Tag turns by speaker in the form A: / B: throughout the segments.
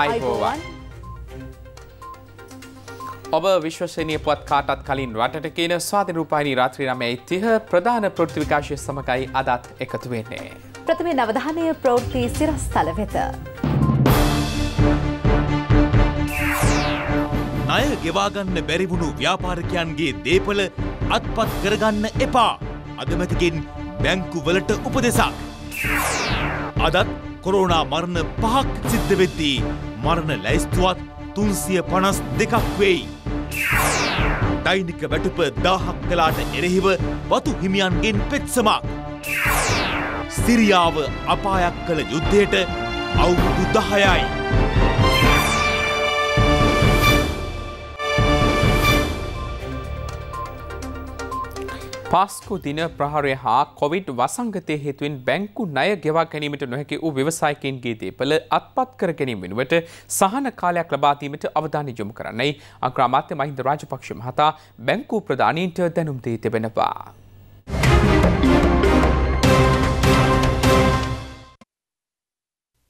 A: අයිබෝවන් ඔබ විශ්වශනය පුවත් කාටත් කලින් රටට කියන ස්වාධන රූපායිනි රාත්‍රී නමයි තිහ ප්‍රධාන පෘෘති විකාශය සමකයි අදත් එකතු වෙන්නේ.
B: ප්‍රථමේ නවධානය ප්‍රෝෘති සිරස්ථල වෙත.
C: ණය ගෙවාගන්න බැරිවුණු ව්‍යාපාරකයන්ගේ දේපල අත්පත් කරගන්න එපා. අදමැතිකෙන් බැංකු වලට උපදෙසක්. අදත් කොරෝනා මරණ පහක් සිද්ධ වෙද්දී මරණ ලැයිස්තුවත් තුන්සිය පනස් දෙකක් වෙයි. දෛනික වැටුප දාහක් කලාට එරෙහිව වතු හිමියන්ගෙන් පෙත්සමක්. සිරියාව අපායක් කළ යුද්ධයට අවුරුදු දහයයි.
A: පස්කු දින ප්‍රහරය හා කොවිඩ් වසංගතය හේතුවෙන් බැංකු ණය ගෙවා ගැනීමට නොහැකි වූ ව්‍යවසායකයන්ගේ දේපල අත්පත් කර ගැනීම වෙනුවට සහන කාලයක් ලබා දීමට අවධානය යොමු කරන්නයි අග්‍රාමාත්‍ය මහින්ද රාජපක්ෂ මහතා බැංකු ප්‍රධානීන්ට දැනුම් දී තිබෙනවා.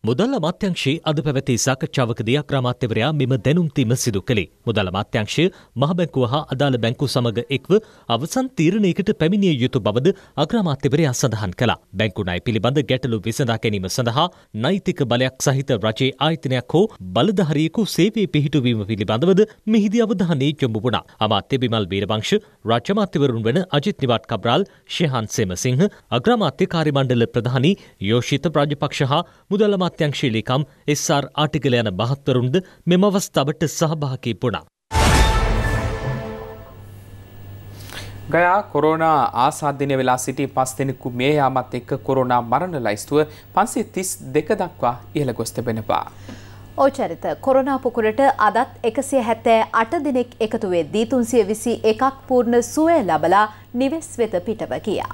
D: මුදල්ල මත්‍යංශයේ අද පැවැති සාකච්ඡාවකදී අග්‍රාමාත්‍යවරයා මෙම දැනුම්තීම සිදු කළේ. මුදල්ල මත්‍යංශය මහබැංකුව හා අදාළ බැංකු සමග එක්ව අවසන් තීරණයකට පැමිණිය යුතු බවද අග්‍රාමාත්‍යවරයා සඳහන් කළා. බැංකු ණය පිළිබඳ ගැටලු විසඳා ගැනීම සඳහා නෛතික බලයක් සහිත රජයේ ආයතනයක් හෝ බලධාරියෙකු සේවයේ පිහිටුවීම පිළිබඳවද මෙහිදී අවධානය යොමු වුණා. අමාත්‍ය බිමල් වීරවංශ, රාජ්‍යමාත්‍යවරුන් වන අජිත් නිවාඩ් කබ්‍රාල්, ශෙහාන් සේමසිංහ, අග්‍රාමාත්‍ය කාර්යමණ්ඩල ප්‍රධානි යෝෂිත රාජපක්ෂ හා මුදල්ල අමාත්‍යංශීලිකම් එස්R ආටිකල යන මහත්වරුන්ද මෙම අවස්ථාවට සහභාගී වුණා.
A: ගයා කොරෝනා ආසාධනය වෙලා සිටි පස් දෙනෙකු මේ යාමත් එක්ක කොරෝනා මරණ ලයිස්තුව පන්සේ තිස් දෙක දක්වා ඉහළ ගොස් තිබෙනවා.
B: ඕචරිත කොරනා පුකුරට අදත් එකසිය හැත්තෑ අට දෙනෙක් එකතුවේ දීතුන්සිය විසි එකක් පූර්ණ සුවය ලබලා නිවෙස් වෙත පිටව කියා.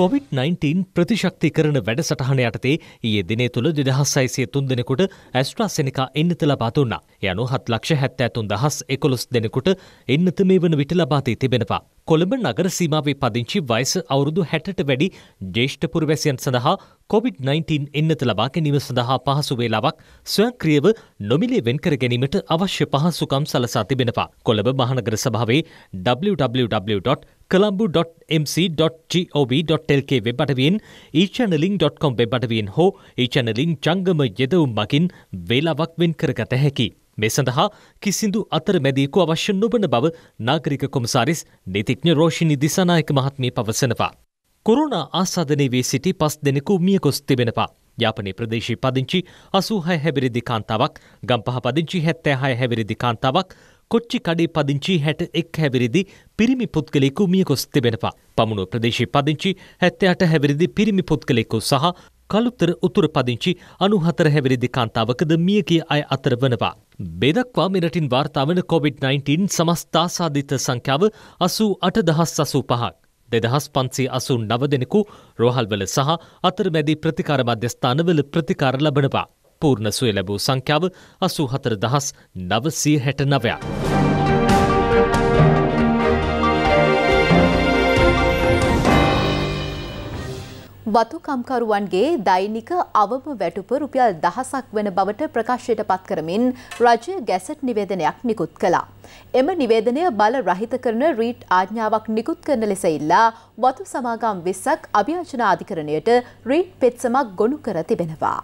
D: COොVID-19 ප්‍රතිශක්ති කරන වැඩසටහන යටතේ ඒ දිනේ තුළ දෙදහස් සයිසිය තුන් දෙනෙකුට ඇස්ට්‍රාසෙනකා එන්නත ලබාතුන්න යනු හත් ලක්ෂ හැත්තඇතුන් දහස් එකොළොස් දෙනෙකුට එන්නත මේ වන විට ලබාතී තිබෙනවා. කොළඹ නගර සීමාවේ පදිංචි වයිස අවුරුදු හැටට වැඩි ජේෂ්ඨ පුරවැසියන් සඳහා COොVID-19 එන්නත ලබා ගැනීම සඳහා පහසු වේලාවක් ස්වයක්‍රියව නොමිලේ වෙන්කර ගැනීමට අවශ්‍ය පහසුකම් සලසා තිබෙනවා. කොළඹ මහනගර සභාවේ www. colombo.mc.gov.lk වෙබ් අඩවියෙන් e-channeling.com වෙබ් අඩවියෙන් හෝ e-channeling ජංගම යෙදවුම් මගින් වේලාවක් වෙන් කරගත හැකි. මේ සඳහා කිසිදු අතරමැදීකු අවශ්‍ය නොබන බව නාගරික කොමසාරිස් නීතිඥ රෝෂිණි දිසානායක මහත්මිය පවසනවා. කොරුණ ආසාධනය වී සිටි පස් දෙනෙකු මිය කොස් තිබෙනවා. යාපනයේ ප්‍රදේශී පදිංචි අසූහය හැබිරිදි කාන්තාවක් ගම්පහ පදිංචි හැත්තෑ හය හැවිරිදි කාන්තාවක් කොච්චි කඩේ පදිංචි හැට එක් හැවිරිදි පිරිමි පුද්ගලෙකු මියකොස් තිබෙනවා. පමුණුව ප්‍රදේශයේ පදිංචි හැත්තයට හැවිරිදි පිරිමි පුද්ගලෙකු සහ කළුත්තර උතුර පදිංචි අනුහතර හැවිරිදි කාන්තාවකද මියගිය අය අතර වනවා. බෙදක්වා මෙරටින් වාර්තාාවන COොVID-19 සමස්ථාසාධිත සංඛ්‍යාව අසූ අට දහස් සසූ පහක්. දෙදහස් පන්සේ අසුන් නව දෙනෙකු රෝහල්වල සහ අතරමැදි ප්‍රතිකාර මධ්‍යස්ථානවල ප්‍රතිකාර ලබනවා. පූර්ණ සුවය ලැබූ සංඛ්‍යාව අසූ හතර දහස් නවසය හැට නවයක්.
B: වතුකම්කරුවන්ගේ දෛනික අවම වැටුප රුපියල් දහසක් වන බවට ප්‍රකාශයට පත් කරමින් රජය ගැසට් නිවේදනයක් නිකුත් කළා. එම නිවේදනය බල රහිත කරන රීට් ආඥාවක් නිකුත් කරන ලෙස ඉල්ලා වතු සමාගම් විස්සක් අභ්‍යාචනා අධිකරණයට රීට් පෙත්සමක් ගොනු කර තිබෙනවා.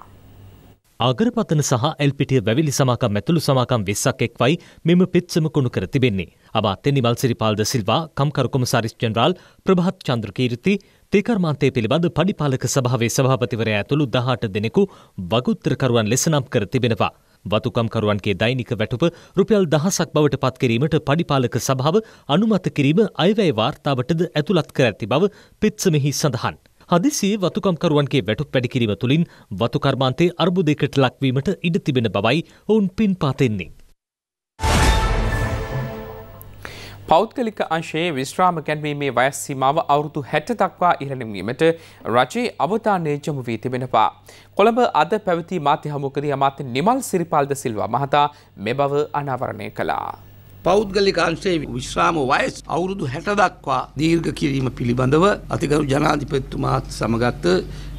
D: ආගරපතන සහ එල්පිටිය වැවිලි සමාකම් ඇතුළු සමාකම් වෙස්සක් එක්වයි මෙම පෙත්සම කුණු කර තිබෙන්නේ. අමාත්‍ය නිවල් සිරිපාල්ද සිල්වා කම්කරු කොමසාරිස් ජනරාල් ප්‍රභාත් චන්ද්‍රකීර්ති තේකර්මාන්තය පිළිබඳ පඩිපාලක සභාවේ සභාපතිවරයා ඇතුළු 18 දෙනෙකු වගුත්තරකරුවන් ලෙස නම් කර තිබෙනවා. වතුකම්කරුවන්ගේ දෛනික වැටුප රුපියල් දහසක් බවට පත් කිරීමට පඩිපාලක සභාව අනුමත කිරීම අයවැය වාර්තාවටද ඇතුළත් කර ඇති බව පෙත්සමෙහි සඳහන්. හදිසියේ වතුකම්කරුවන්ගේ වැටුප් වැඩිකිරීම තුළින් වතුකර්මාන්තයේ අර්බුදයකට ලක්වීමට ඉඩ තිබෙන බවයි ඔවුන් පින් පාතෙන්නේ.
A: පෞද්ගලික අංශයේ විශ්‍රාම ගැන්වීමේ වයස් සීමාව අවුරුදු හැට දක්වා ඉහළනවීමට රජයේ අවධානය යොමු වී තිබෙනවා. කොළඹ අද පැවති මාධ්‍ය හමුවකදී අමාත්‍ය නිමල් සිරිපාල්ද සිල්වා මහතා මේ බව අනාවරණය කළා. පෞද්ගලික අංශයේ විශ්‍රාම වයස් අවුරුදු 60 දක්වා දීර්ඝ කිරීම පිළිබඳව අතිගරු ජනාධිපතිතුමාත් සමගත්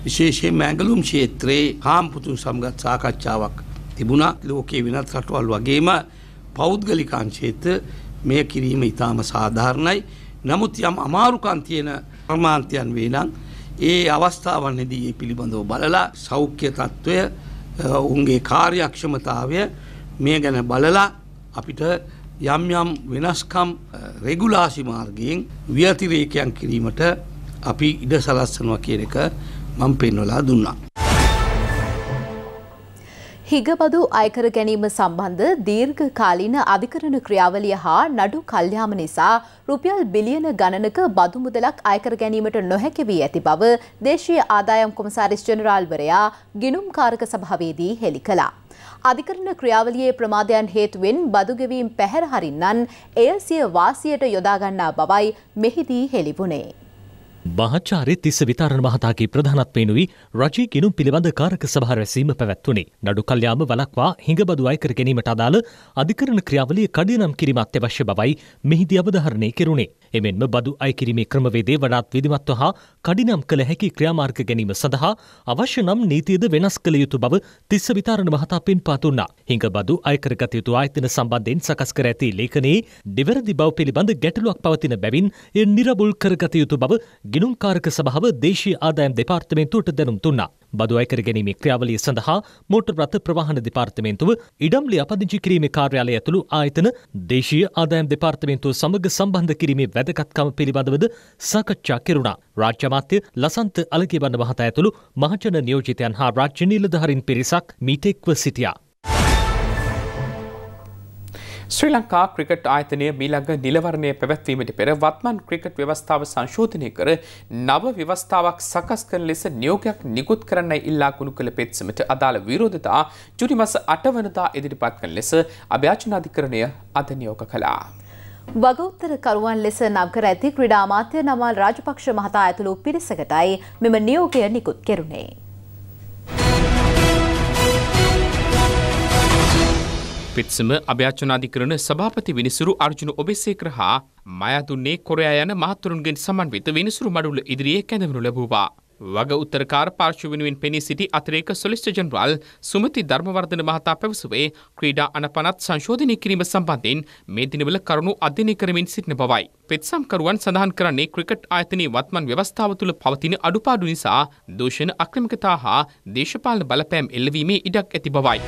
A: විශේෂයෙන් මැංගලුම් ක්ෂේත්‍රයේ කාම්පුතුන් සමගත් සාකච්ඡාවක් තිබුණා. ලෝකයේ වෙනත් රටවල් වගේම පෞද්ගලික අංශයේත් මෙය කිරීම ඉතාම සාධාරණයි. නමුත් යම් අමාරුකම් තියෙන ප්‍රමාන්තයන් වේ නම් ඒ අවස්ථාවන්හිදී මේ පිළිබඳව බලලා සෞඛ්‍ය తত্ত্বය ඔවුන්ගේ කාර්යක්ෂමතාවය මේ ගැන බලලා අපිට යම් යම් වෙනස්කම් රෙගුලාසි මාර්ගයෙන් ව්‍යතිරේකයන් කිරීමට අපි
E: ඉඩ සලස්සනවා කියන එක මම පෙන්වලා දුන්නා.
B: හිගබදු අයකර ගැනීම සම්බන්ධ දීර්ඝ කාලීන අධිකරණ ක්‍රියාවලිය හා නඩු කල්යාම නිසා රුපියල් බිලියන ගණනක බදු මුදලක් අයකර ගැනීමට නොහැකි වී ඇති බව දේශීය ආදායම් කොමසාරිස් ජනරාල්වරයා ගිනුම්කාරක සභාවේදී හෙළි කළා. අධිකරණ ක්‍රියාවලියේ ප්‍රමාදයන් හේතුවෙන් බදුගෙවීම් පැහැර හරින්නන් එය සිය වාසියට යොදාගන්නා බවයි මෙහිදී හෙළිබුණේ.
D: මහාචාර්ය තිස්ස විතාරණ මහතාගේ ප්‍රධානත්වයෙනුයි රජයේ ගිණුම් පිළිබඳ කාරක සභා රැසීම පැවැත්වුණි. නඩු කල්යාම වලක්වා හිඟබදු අය කර ගැනීමට අදාළ අධිකරණ ක්‍රියාවලිය කඩිනම් කිරීම අත්‍යවශ්‍ය බවයි මෙහිදී අවධාරණය කෙරුණේ. එමෙන්ම බදු අය කිරීමේ ක්‍රමවේදේ වඩාත් විධිමත්ව හා කඩිනම් කළ හැකි ක්‍රියාමාර්ග ගැනීම සඳහා අවශ්‍ය නම් නීතියද වෙනස් කළ යුතු බව තිස්ස විතාරණ මහතා පින්පා දුන්නා. හිඟබදු අය කරගත යුතු ආයතන සම්බන්ධයෙන් සකස් කර ඇති ලේඛනයේ නිවැරදි බව පිළිබඳ ගැටලුවක් පවතින බැවින් එය නිරවුල් කරගත යුතු බව ගිනුම්කාරක සභාව දේශී ආදායම් දෙපාර්තමේන්තුවට දැනුම් තුන්නා. බදු අයකර ගැනීමේ ක්‍රියාවලිය සඳහා මෝටර් රථ ප්‍රවාහන දෙපාර්තමේන්තුව ඉඩම්ලි අපදිංචි කිරීමේ කාර්යාලය ඇතුළු ආයතන දේශීය ආදායම් දෙපාර්තමේන්තුව සමග සම්බන්ධ කිරීමේ වැදගත්කම පිළිබඳවද සාකච්ඡා කෙරුණා. රාජ්‍ය අමාත්‍ය ලසන්ත අලකේබන්න මහතා ඇතුළු මහජන නියෝජිතයන් හා රාජ්‍ය නිලධාරීන් පිරිසක්
A: මීටෙක්ව සිටියා. ශ්‍රී ලංකා ක්‍රිකට් ආයතනය මීළඟ නිලවරණය පැවැත්වීමට පෙර වත්මන් ක්‍රිකට් ව්‍යවස්ථාව සංශෝධනය කර නව ව්‍යවස්ථාවක් සකස් කරන ලෙස නියෝගයක් නිකුත් කරන්න ඉල්ලා කුණු කළ පෙත්සමට අදාළ විරෝධතා ජුනිමස අටවනතා ඉදිරිපත් කළ ලෙස අභ්‍යාචනාධිකරණය අද නියෝග කළා.
B: වගඋත්තරකරුවන් ලෙස නම්කර ඇති ක්‍රඩාමාත්‍ය නමල් රාජපක්ෂ මහතා ඇතුළු පිරිසකටයි මෙම නියෝගය නිකුත් කෙරුණේ.
A: පෙත්සම අභ්‍යාචනාධිකරණ සභාපති විනිසුරු අර්ජුන ඔබෙසේකර හා මයතුන්නේ කොරයා යන මහතුරුන්ගෙන් සමන්විත විනිසුරු මඩුල්ල ඉදිරියේ කැඳවනු ලැබූවා. වග උත්තරකාර පාර්ශ්ව වෙනුවෙන් පෙනී සිටි අතිරේක සොලිස්ට ජනරල් සුමති ධර්මවර්ධන මහතා පැවසුවේ ක්‍රීඩා අනපනත් සංශෝධනය කිරීම සම්බන්ධයෙන් මේ දිනවල කරුණු අධ්‍යයනය කරමින් සිටින බවයි. පෙත්සම්කරුවන් සඳහන් කරන්නේ ක්‍රිකට් ආයතනයේ වත්මන් ව්‍යවස්ථාව තුළ පවතින අඩුපාඩු නිසා දූෂණ අක්‍රමිකතා හා දේශපාලන බලපෑම් එල්ලවීමේ ඉඩක් ඇති බවයි.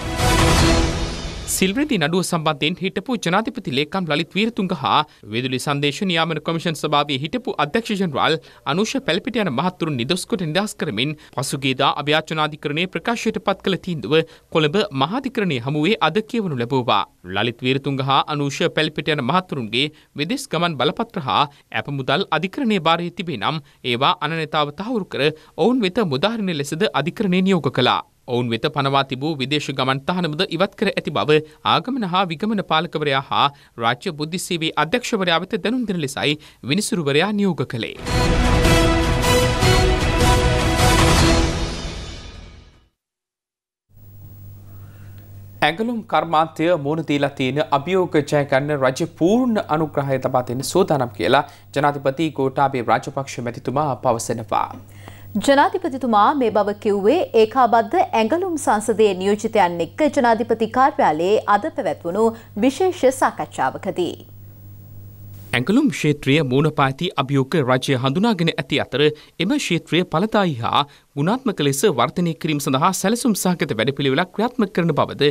A: සිල්වරදි නඩුව සම්බන්ධයෙන් හිටපු ජනාධිපති ලේකම් ලලිත් වීරතුංග හා විදුලි සංදේශ නියාමන කොමිෂන් සභාවේ හිටපු අධ්‍යක්ෂ ජනරාල් අනුෂ පැල්පිට යන මහත්තුරුන් නිදොස් කොට නිදහස් කරමින් පසුගියදා අභ්‍යාචනාධිකරණයේ ප්‍රකාශයට පත් කළ තීන්දුව කොළඹ මහාධිකරණයේ හමුවේ අද කියවනු ලැබුවා. ලලිත් වීරතුංග හා අනුෂ පැල්පිට යන මහත්තුරුන්ගේ විදෙස් ගමන් බලපත්‍ර හා ඇප මුදල් අධිකරණයේ භාරයේ තිබේ නම් ඒවා අනන්‍යතාව තහවුරු කර ඔවුන් වෙත මුදාහරින ලෙසද අධිකරණය නියෝග කළා. ඔවුන් වෙත පනවා තිබූ විදේශ ගමන් තහනමද ඉවත් කර ඇති බව ආගමන හා විගමන පාලකවරයා හා රාජ්‍ය බුද්ධිසේවේ අධ්‍යක්ෂවරයා වෙත දැනුම් දෙන ලෙසයි විනිසුරුවරයා නියෝග කළේ. ඇගලුම් කර්මාන්තය මූුණදීලා තියෙන අභියෝග ජයගන්න රජ පූර්ණ අනුග්‍රහය තබා දෙන සෝදානම් කියලා ජනාධිපති ගෝටාබේ රාජපක්ෂ මැතිතුමා පවසනවා.
B: ජනාධිපතිතුමා මේ බව කිව්වේ ඒකාබද්ධ ඇඟලුම් සංසදයේ නියෝජිතයන් එක්ක ජනාධිපති කාර්යාලයේ අද පැවැත්වුණු විශේෂ සාකච්ඡාවකදී.
A: ඇඟලුම් ක්ෂේත්‍රිය මූුණපාති අභියෝක රජය හඳුනාගෙන ඇති අතර එම ක්ෂේත්‍රිය පලතායි හා ගුණාත්මක ලෙස වර්තනය කිරීම සඳහා සැලසුම් සහගත වැඩපිළිවෙලක් ක්‍රියාත්මක කරන බවද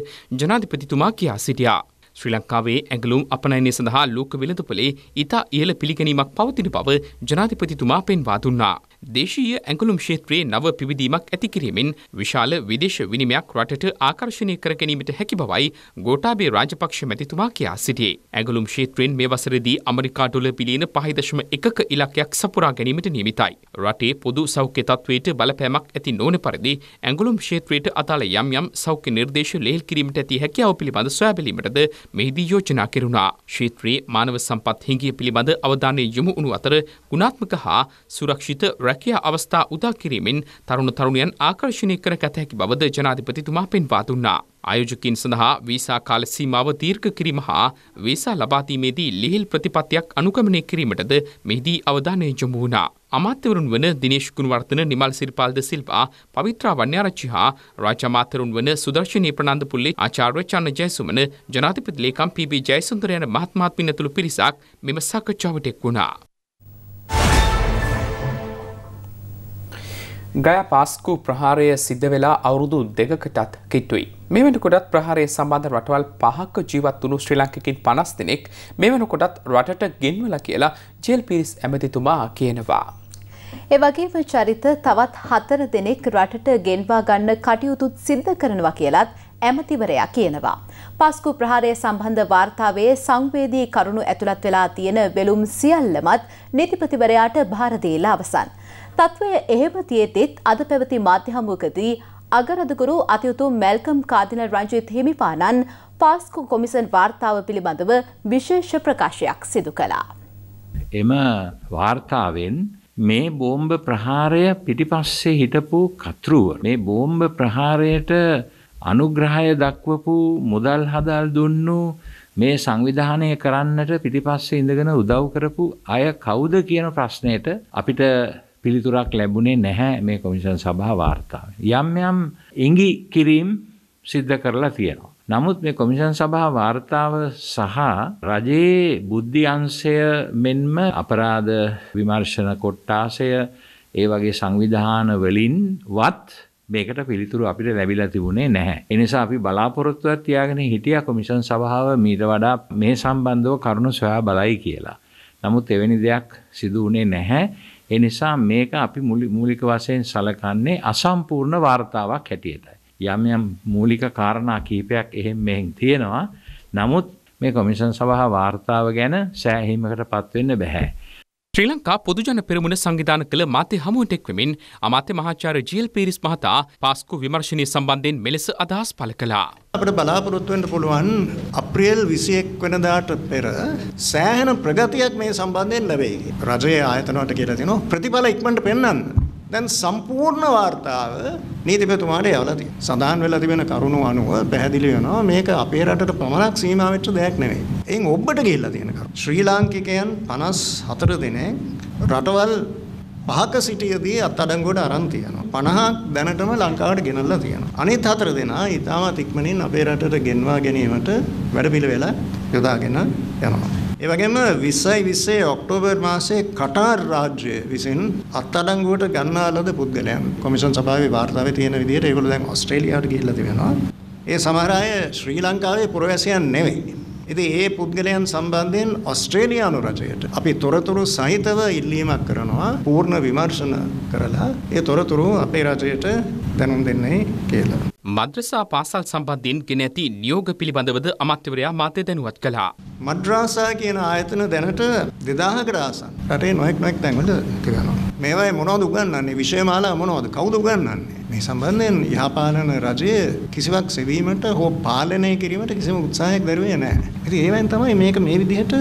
A: ජනාධිපතිතුමා කියා සිටියා. ශ්‍රී ලංකාවේ ඇඟලුම් අපනයනය සඳහා ලෝක වෙළඳපොලේ ඉතා ඉහළ පිළිගැනීමක් පවතින බව ජනාධිපතිතුමා පෙන්වා දුන්නා. දේශීය ඇඟලුම් ක්ෂේත්‍රයේ නව පිවිදීමක් ඇති කිරීමෙන් විශාල විදේශ විනිමයක් රටට ආකර්ෂණය කර ගැනීමට හැකි බවයි ගෝටාබේ රාජපක්ෂ මැතිතුමා කියා සිටියේ. ඇඟලුම් ක්ෂේත්‍රයෙන් මේ වසරේදී අමරිකා ඩොලර් බිලියන 5.1ක ඉලක්කයක් සපුරා ගැනීමට නියමිතයි. රටේ පොදු සෞඛ්‍ය තත්ත්වයට බලපෑමක් ඇති නොවන පරිදි ඇඟලුම් ක්ෂේත්‍රයට අදාළ යම් යම් සෞඛ්‍ය නිර්දේශ ලෙහෙල් කිරීමට ඇති හැකියාව පිළිබඳ සොයා බැලීමටද මෙහිදී යෝජනා කෙරුණා. ක්ෂේත්‍රයේ මානව සම්පත් හිඟිය පිළිබඳ අවධානය යොමු වුණු අතර ගුණාත්මක හා සුරක්ෂිත රැකියා අවස්ථා උදා කිරීමෙන් තරුණ තරුණියන් ආකර්ෂණය කර ගත හැකි බවද ජනාධිපතිතුමා පෙන්වා දුන්නා. ආයෝජකින් සඳහා වීසා කාල සීමාව දීර්ඝ කිරීම හා වීසා ලබාදීමේදී ලිහිල් ප්‍රතිපත්තියක් අනුගමනය කිරීමටද මෙහිදී අවධානය යොමු වුණා. අමාත්‍යවරුන් වන දිනේශ් ගුණවර්ධන නිමල් සිරිපාල්ද සිල්වා පවිත්‍රා වන්‍යාරච්චි හා රාජ්‍යමාත්‍යවරුන් වන සුදර්ශනී ප්‍රනන්ද පුල්ලේ ආචාර්ය චන්න ජයසුමන ජනාධිපති ලේකම් පී.බී. ජයසුන්දර යන මහත්මාත්මින් ඇතුළු පිරිසක් මෙම සාකච්ඡාවට එක් වුණා. ගයා පාස්කු ප්‍රහාරය සිද්ධ වෙලා අවුරුදු දෙකකටත් කිට්ටුයි. මේ වෙනකොටත් ප්‍රහාරය සම්බන්ධ රටවල් පහක්ක ජීවත් වුණු ශ්‍රී ලංකිකින් පනස් දෙනෙක් මේ වෙනකොටත් රටට ගෙන්වල කියලා ජෙල් පිරිස් ඇමතිතුමා කියනවා.
B: එවගේම චරිත තවත් හතර දෙනෙක් රටට ගෙන්වා ගන්න කටයුතුත් සිද්ධ කරනවා කියලත් ඇමතිවරයා කියනවා. පස්කු ප්‍රහාරය සම්බන්ධ වාර්තාවේ සංවේදී කරුණු ඇතුළත් වෙලා තියෙන වෙලුම් සියල්ලමත් නිතිපතිවරයාට භාරදීලා අවසන්. තත්ත්වය එහෙම තියෙතෙත් අද පැවති මාධ්‍ය හමුවකදී අගරදගුරු අතියුතු මැල්කම් කාදින රංජිත් හිමිපාණන් පාස්කු කොමිසන් වාර්තාව පිළිබඳව විශේෂ ප්‍රකාශයක් සිදු කළා.
F: එම වාර්තාවෙන් මේ බෝම්භ ප්‍රහාරය පිටිපස්සේ හිටපු කතෘුව මේ බෝම්භ ප්‍රහාරයට අනුග්‍රහය දක්වපු මුදල් හදල් දුන්නු මේ සංවිධානය කරන්නට පිටිපස්සේ ඉඳගෙන උදව් කරපු අය කවුද කියන ප්‍රශ්නයට අපිට පිළිතුරක් ලැබුණේ නැහැ මේ කොමිෂන් සභා වාර්තාව. යම් යම් ඉඟි කිරීම් සිද්ධ කරලා තියෙනවා. නමුත් මේ කොමිෂන් සභා වාර්තාව සහ රජයේ බුද්ධි අංශය මෙන්ම අපරාධ විමර්ශන කොට්ටාසය ඒ වගේ සංවිධාන වලින්වත් මේකට පිළිතුරු අපිට ලැබිලා තිබුණේ නැහැ. ඒ නිසා අපි බලාපොරොත්තුවක් තියාගෙන හිටියා කොමිෂන් සභාව මීට වඩා මේ සම්බන්ධව කරුණු සොයා බලයි කියලා. නමුත් එවැනි දෙයක් සිදු වුණේ නැහැ. ඒ නිසා මේක අපි මූලික වශයෙන් සලකන්නේ අසම්පූර්ණ වார்த்தාවක් හැටියටයි. යම් යම් මූලික කාරණා කීපයක් එහෙම මෙහෙන් තියෙනවා. නමුත් මේ කොමිෂන් සභාව වார்த்தාව ගැන සෑහීමකටපත් වෙන්න බෑ. ශ්‍රී ලංකා පොදුජන පෙරමුණ සංවිධාන කළ මාධ්‍ය හමුවට
A: එක්වමින් අමාත්‍ය මහාචාර්ය ජීල් පීරිස් මහතා පාස්කු විමර්ශනය සම්බන්ධයෙන් මෙලෙස අදහස් පළ
G: කළා. අපට බලාපොරොත්තු වෙන්න පුළුවන් අප්‍රේල් 21 වෙනිදාට පෙර සෑහෙන ප්‍රගතියක් මේ සම්බන්ධයෙන් ලැබෙයි. රජයේ ආයතනවලට කියලා දෙනවා ප්‍රතිඵල ඉක්මනට පෙන්වන්න. දැන් සම්පූර්ණ වார்த்தාව නීතිපතිතුමාට යවලා තියෙනවා. සඳහන් වෙලා තිබෙන කරුණු අනුව පැහැදිලි වෙනවා මේක අපේ රටට පමණක් සීමා වෙච්ච දෙයක් නෙවෙයි. එයින් ඔබට ගිහිල්ලා තියෙන කරුණ. ශ්‍රී ලාංකිකයන් 54 දෙනෙක් රටවල් පහක සිටියදී අත්අඩංගුවට අරන් තියෙනවා. 50ක් දැනටම ලංකාවට ගෙනල්ලා තියෙනවා. අනිත් හතර දෙනා ඊටමත් ඉක්මනින් අපේ රටට ගෙන්වා ගැනීමට වැඩපිළිවෙල යොදාගෙන යනවා. ඒ වගේම 20යි 20 ඔක්තෝබර් මාසයේ කටාර් රාජ්‍ය විසින් අත්අඩංගුවට ගන්නා ලද පුද්ගලයන් කොමිෂන් සභාවේ වාර්තාවේ තියෙන විදිහට ඒගොල්ලෝ දැන් ඕස්ට්‍රේලියාවට ගිහිල්ලා තිබෙනවා. ඒ සමහර අය ශ්‍රී ලංකාවේ පුරවැසියන් නෙවෙයි. ඉතින් ඒ පුද්ගලයන් සම්බන්ධයෙන් ඕස්ට්‍රේලියානු රජයට අපි තොරතුරු සහිතව ඉල්ලීමක් කරනවා පූර්ණ විමර්ශන කරලා ඒ තොරතුරු අපේ රජයට දැනුම් දෙන්නයි කියලා.
A: මද්‍රසා පාසල් සම්බන්ධයෙන් ගෙන ඇති නියෝග පිළිබඳවද අමාත්‍යවරයා මාතය දැනුවත් කළා.
G: මද්‍රාසා කියන ආයතන දැනට දෙදාහකට ආසන්. රටේ නොයෙක් නොයෙක් තැන්වල තිබෙනවා. මේවායේ මොනවද උගන්වන්නේ? විෂයමාලා මොනවද? කවුද උගන්වන්නේ? මේ සම්බන්ධයෙන් යහපාලන රජය කිසිවක් සෙවීමට හෝ පාලනය කිරීමට කිසිම උත්සාහයක් දරුවේ නැහැ. ඉතින් ඒවෙන් තමයි මේක මේ විදිහට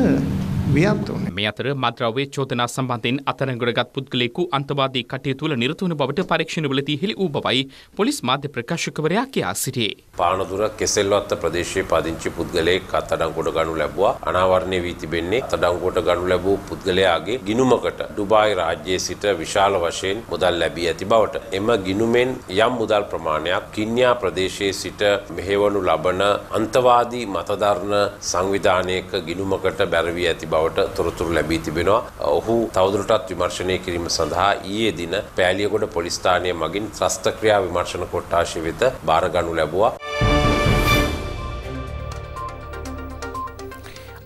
G: ව්‍යාප්ත වුනේ.
A: මේ අතර මද්‍රව්‍ය චෝදනා සම්බන්ධයෙන් අතරගොඩගත් පුද්ගලයෙකු අන්තවාදී කටයුතු වල නිරත වන බවට පරීක්ෂණවලදී හෙළි වූ බවයි පොලිස් මාධ්‍ය ප්‍රකාශකවරයා කියා සිටියේ.
F: පානදුර කෙසෙල්වත්ත ප්‍රදේශයේ පාදිංචි පුද්ගලයෙක් අත්අඩංගුවට ගනු ලැබුවා. අනාවරණය වී තිබෙන්නේ අත්අඩංගුවට ගනු ලැබූ පුද්ගලයාගේ ගිනුමකට ඩුබායි රාජ්‍යයේ සිට විශාල වශයෙන් මුදල් ලැබී ඇති බවට එම ගිනුමෙන් යම් මුදල් ප්‍රමාණයක් කින්යා ප්‍රදේශයේ සිට මෙහෙවනු ලබන අන්තවාදී මතධර්ණ සංවිධානයක ගිනුමකට බැරවී ඇති බවට තොරතුරු තොරතුරු ලැබී තිබෙනවා. ඔහු තවදුරටත් විමර්ශනය කිරීම සඳහා ඊයේ දින පෑලියගොඩ පොලිස් ස්ථානය මගින් ත්‍රස්තක්‍රියා විමර්ශන කොට්ටාශය වෙත බාරගනු ලැබුවා.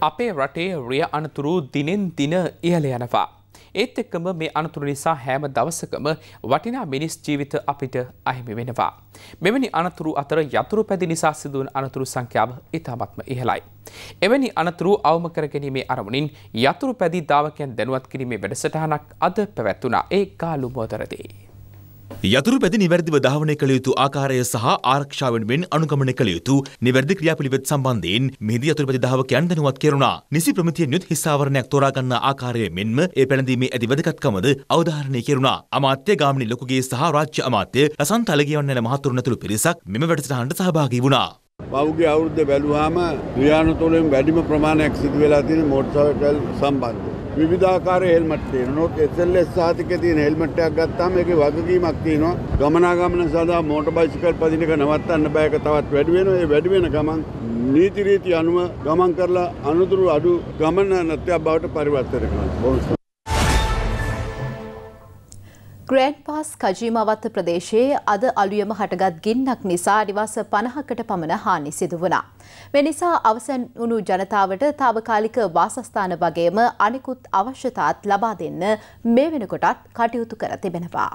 A: අපේ රටේ රිය අනතුරු දිනෙන් දින ඉහළ යනවා. ඒත් එක්කම මේ අනතුර නිසා හැම දවසකම වටිනා මිනිස් ජීවිත අපිට අහිමි වෙනවා. මෙවැනි අනතුරු අතර යතුරු පැදි නිසා සිදුවන අනතුරු සංඛ්‍යාව ඉතාමත්ම ඉහළයි. එවැනි අනතුරු අවම කරගැනීමේ අරමුණින් යතුරු පැදි දාවකයන් දැනුවත් කිරීමේ වැඩසටහනක් අද පැවැත්වුණා ඒ කාලු මෝදරදී.
C: යතුරු පැති නිවැරදිව ධාවනය කළ යුතු ආකාරය සහ ආරක්ෂාවෙන් මෙන් අනුගමනය කළ යුතු නිවැරදි ක්‍රියාපිළිවෙත් සම්බන්ධයෙන් මෙහිදී යතුරු පැති ධාවකයන් දැනුවත් කෙරුණා. නිසි ප්‍රමිතියෙන් යුත් හිස්සාවරණයක් තෝරා ගන්නා ආකාරය මෙන්ම ඒ පැනදීමේ ඇති වැදගත්කමද අවධාරණය කෙරුණා. අමාත්‍ය ගාමිණී ලොකුගේ සහ රාජ්‍ය අමාත්‍ය රසන්ත අලගියවන් යන මහතුරුන් ඇතුළු පිරිසක් මෙම වැඩසටහනට සහභාගී වුණා.
E: පෞගේ අවුරුද්ද බැලුවාම ක්‍රියාණු තුළින් වැඩිම ප්‍රමාණයක් සිදු වෙලා තියෙන මෝටර් සයිකල් සම්බන්ධව විධාකාර හෙල්මට් නොත් එසල්ස් සාතික තියන හෙල්මට්ටයක් ගත්තාම එක වගකීමක් තියනවා ගමනාගමන සඳහා මෝට බයිසිකල් පදිනක නවත්තන්න බෑක තවත් වැඩුවෙන ඒ වැඩුවෙන ගමන් නීතිරීති අනුව ගමන් කරලා අනුතුරු අඩු ගමන නැත්‍යයක් බවට පරිවත්තර කරන බොස.
B: ග්‍රෑන්් පාස් කජීමවත්ත ප්‍රදේශයේ අද අලුයම හටගත් ගින්නක් නිසා නිවස පණහකට පමණ හානි සිදු වුණා. මෙනිසා අවසන් වුණු ජනතාවට තාවකාලික වාසස්ථාන වගේම අනෙකුත් අවශ්‍යතාත් ලබා දෙන්න මේ වෙනකොටත් කටයුතු කර තිබෙනවා.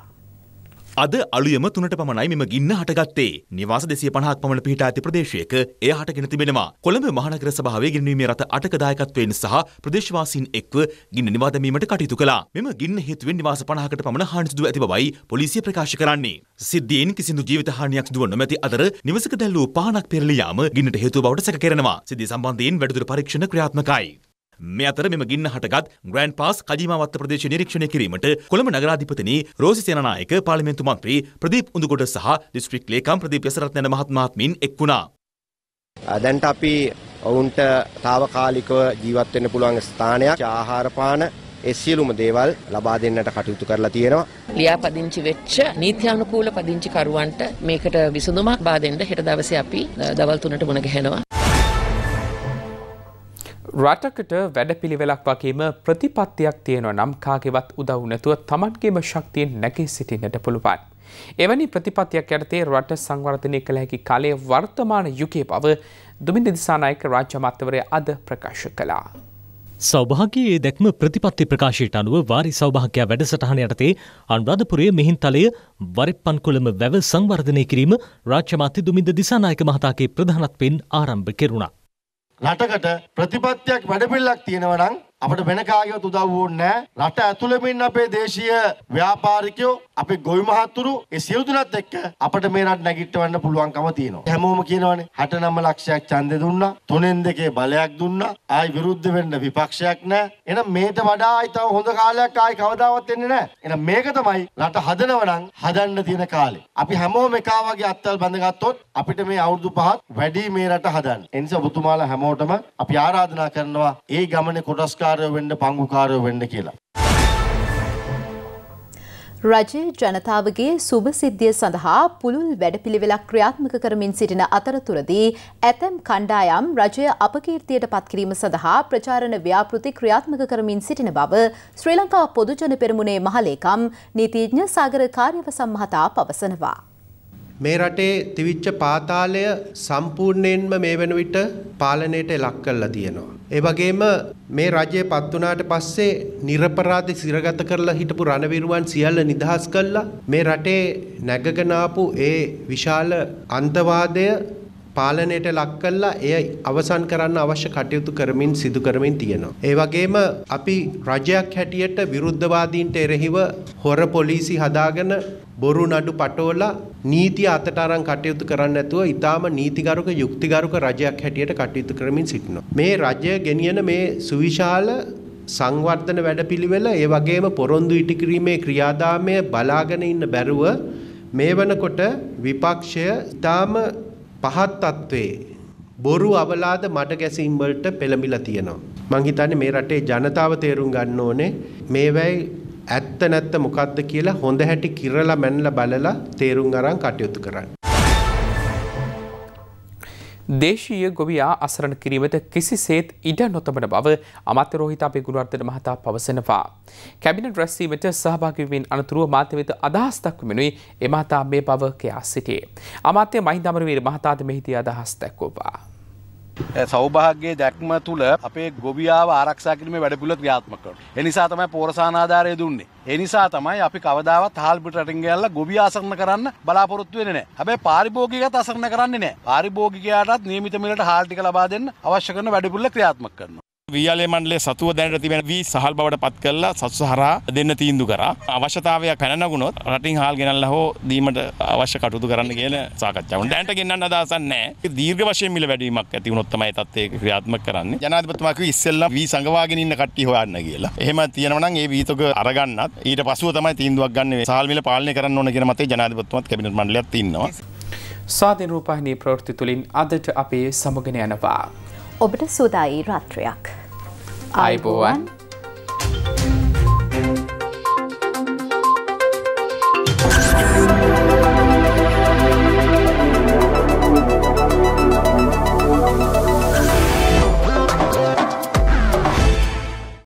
C: අද අලුයම තුනට පමණයි මෙම ගින්න හටගත්තේ. නිවාස 250ක් පමණ පිහිටා ඇති ප්‍රදේශයක එය හටගෙන තිබෙනවා. කොළඹ මහනගර සභාවේ ගිනිවීමේ රට අටක දායකත්වයෙන් සහ ප්‍රදේශවාසීන් එක්ව ගින්න නිවා දැමීමට කටයුතු කළා. මෙම ගින්න හේතුවෙන් නිවාස 50කට පමණ හානි සිදු ඇති බවයි පොලිසිය ප්‍රකාශ කරන්නේ. සිද්ධියෙන් කිසිදු ජීවිත හානියක් සිදුව නොමැති අතර නිවසක දැල්වූ පහනක් පෙරළ යාම ගින්නට හේතුව බවට සැක කරනවා. සිද්ධිය සම්බන්ධයෙන් වැඩිදුර පරීක්ෂණ ක්‍රියාත්මකයි. මේ අතර මෙම ගින්න හටගත් ග්‍රෑන්ඩ් පාස් කජීමාවත්ත ප්‍රදේශ නිරීක්ෂණය කිරීමට කොළඹ නගරාධිපතිනි රෝසි සේනනායක පාර්ලිමේන්තු මන්ත්‍රී ප්‍රදීප් උඳුගොඩ සහ දිස්ත්‍රික් ලේකම් ප්‍රදීප් යසරත්න මහත්මාත්මින් එක් වුණා.
E: දැන්ට අපි ඔවුන්ට తాවකාලිකව ජීවත් වෙන්න පුළුවන් ස්ථානයක්, ආහාර පාන, ඒ සියලුම දේවල් ලබා දෙන්නට කටයුතු කරලා තියෙනවා.
B: ලියාපදිංචි වෙච්ච නීත්‍යානුකූල පදිංචිකරුවන්ට මේකට විසඳුමක් බාදෙන්න හෙට දවසේ අපි දවල් 3ට මුණ ගැහෙනවා.
A: රටකට වැඩපිළිවෙලක් වගේම ප්‍රතිපත්තියක් තියෙනවා නම් කාගෙවත් උදව් නැතුව තමන්ගේම ශක්තියෙන් නැගී සිටින්නට පුළුවන්. එවැනි ප්‍රතිපත්තියක් යටතේ රට සංවර්ධනය කළ හැකි කාලයේ වර්තමාන යුගයේ බව දුමින්ද දිසානායක රාජ්‍ය අමාත්‍යවරය අද ප්‍රකාශ කළා.
D: සෞභාගයේ දැක්ම ප්‍රතිපත්ති ප්‍රකාශයට අනුව වාරි සෞභාග්‍ය වැඩසටහන යටතේ අනුරාධපුරයේ මිහින්තලය වරිප්පන්කුලම වැව සංවර්ධනය කිරීම රාජ්‍ය අමාත්‍ය දුමින්ද දිසානායක මහතාගේ ප්‍රධානත්වයෙන් ආරම්භ කෙරුණා.
E: රටකට ප්‍රතිපත්තියක් වැඩපිළිවෙලක් තියෙනවා නම් අපිට වෙන කාගේවත් උදව් ඕනේ නැහැ. රට ඇතුළෙමින් අපේ දේශීය ව්‍යාපාරිකයෝ අපේ ගොවි මහත්තුරු ඒ සියලු දෙනාත් එක්ක අපිට මේ රට නැගිටවන්න පුළුවන්කම තියෙනවා. හැමෝම කියනවානේ 69 ලක්ෂයක් ඡන්දේ දුන්නා, තුනෙන් දෙකේ බලයක් දුන්නා, ආයි විරුද්ධ වෙන්න විපක්ෂයක් නැහැ. එහෙනම් මේට වඩා ආයි තව හොඳ කාලයක් ආයි කවදාවත් එන්නේ නැහැ. එහෙනම් මේක තමයි රට හදනව නම් හදන්න තියෙන කාලේ. අපි හැමෝම එකා වගේ අත්වල බඳගත්තොත් අපිට මේ අවුරුදු පහත් වැඩි මේ රට හදන්න. ඒ නිසා ඔබතුමාලා හැමෝටම අපි ආරාධනා කරනවා ඒ ගමනේ කොටස්ක නායකාරයෝ වෙන්න පංගුකාරයෝ වෙන්න කියලා.
B: රජයේ ජනතාවගේ සුභසිද්ධිය සඳහා පුළුල් වැඩපිළිවෙලක් ක්‍රියාත්මක කරමින් සිටින අතරතුරදී ඇතැම් කණ්ඩායම් රජය අපකීර්තියට පත්කිරීම සඳහා ප්‍රචාරණ ව්‍යාපෘති ක්‍රියාත්මක කරමින් සිටින බව ශ්‍රී ලංකා පොදුජන පෙරමුණේ මහලේකම් නීතිඥ සාගර කාර්යව සම්හතා පවසනවා.
E: මේ රටේ තිවිච්ච පාතාලය සම්පූර්ණයෙන්ම මේ වෙන විට පාලනයට ලක් කරලා තියෙනවා. ඒ වගේම මේ රජය පත් වුණාට පස්සේ නිර්පරාධ සිරගත කරලා හිටපු රණවිරුවන් සියල්ල නිදහස් කළා මේ රටේ නැගගෙන ආපු ඒ විශාල අන්තවාදය පාලනයට ලක් කළා එය අවසන් කරන්න අවශ්‍ය කටයුතු කරමින් සිදු කරමින් තියෙනවා. ඒ වගේම අපි රජයක් හැටියට විරුද්ධවාදීන්ට එරෙහිව හොර පොලිසි හදාගෙන බොරු නඩු පටෝලා නීතිය අතට අරන් කටයුතු කරන්න නැතුව ඊටාම නීතිගරුක යුක්තිගරුක රජයක් හැටියට කටයුතු කරමින් සිටිනවා. මේ රජය ගෙනියන මේ සුවිශාල සංවර්ධන වැඩපිළිවෙල ඒ වගේම පොරොන්දු ඉටිකිරීමේ ක්‍රියාදාමය බලාගෙන ඉන්න බැරුව මේ වනකොට විපක්ෂය ඊටාම පහත් තත්ත්වයේ බොරු අවලාද මඩ ගැසීම් වලට පෙළඹිලා තියෙනවා. මං හිතන්නේ මේ රටේ ජනතාව තේරුම් ගන්න ඕනේ මේවැයි ඇත්ත නැත්ත මොකක්ද කියලා හොඳ හැටි
A: කිරලා මැනලා බලලා තේරුම් අරන් කටයුතු කරන්න. දේශීය ගොවියා අසරණ කිරීමට කිසිසේත් ඉඩ නොතබන බව අමාත්‍ය රෝහිත අපේ ගුණවර්ධන මහතා පවසනවා. කැබිනට් රැස්වීමට සහභාගී වීමෙන් අනතුරුව මාධ්‍ය වෙත අදහස් දක්වමිනුයි එමහතා මේ බව කියා සිටියේ. අමාත්‍ය මහින්ද අමරවීර මහතාද මෙහිදී අදහස් දක්වපා.
E: සෞභාග්‍යයේ දැක්ම තුළ අපේ ගොවියාව ආරක්ෂා කිරීමේ වැඩපිළිවෙල ක්‍රියාත්මක කරනවා. ඒ නිසා තමයි පෝරසාන ආධාරය දුන්නේ. ඒ නිසා තමයි අපි කවදාවත් හාල්බිට රටින් ගියලා ගොවි ආසරණ කරන්න බලාපොරොත්තු වෙන්නේ නැහැ. හැබැයි පාරිභෝගිකයත් ආසරණ කරන්නේ නැහැ. පාරිභෝගිකයාටත් නියමිත මිලට හාල් ටික ලබා දෙන්න අවශ්‍ය කරන වැඩපිළිවෙල ක්‍රියාත්මක කරනවා.
C: වියලේ මණ්ඩලේ සතුව දැනට තිබෙන වී සහල් බවට පත් කරලා සත්ස හරහා දෙන්න තීන්දු කරා. අවශ්‍යතාවය පැන නගුණොත් රටින් හාල් ගෙනල්ලා හෝ දීමට අවශ්‍ය කටයුතු කරන්න කියන සාකච්ඡාව. දැනට ගෙන්නන්න අදහසක් නැහැ. දීර්ඝ වශයෙන් මිල වැඩිවීමක් ඇති වුණොත් තමයි තත්ත්වය ක්‍රියාත්මක කරන්නේ. ජනාධිපතිතුමා කිව්වේ ඉස්සෙල්ලා වී සංගවාගෙන ඉන්න කට්ටිය හොයන්න කියලා. එහෙම තියෙනවා නම් ඒ වීතක අරගන්නත් ඊට පස්ව තමයි තීන්දුවක් ගන්න වෙන්නේ. සහල් මිල
A: පාලනය කරන්න ඕන කියන මතේ ජනාධිපතිතුමාත් කැබිනට් මණ්ඩලයත් ඉන්නවා. සාධින රූපහිනී ප්‍රවෘත්ති තුලින් අදට අපේ සමගන යනවා.
B: ඔබට සූදායි රාත්‍රයක්.
A: අයිබෝවන්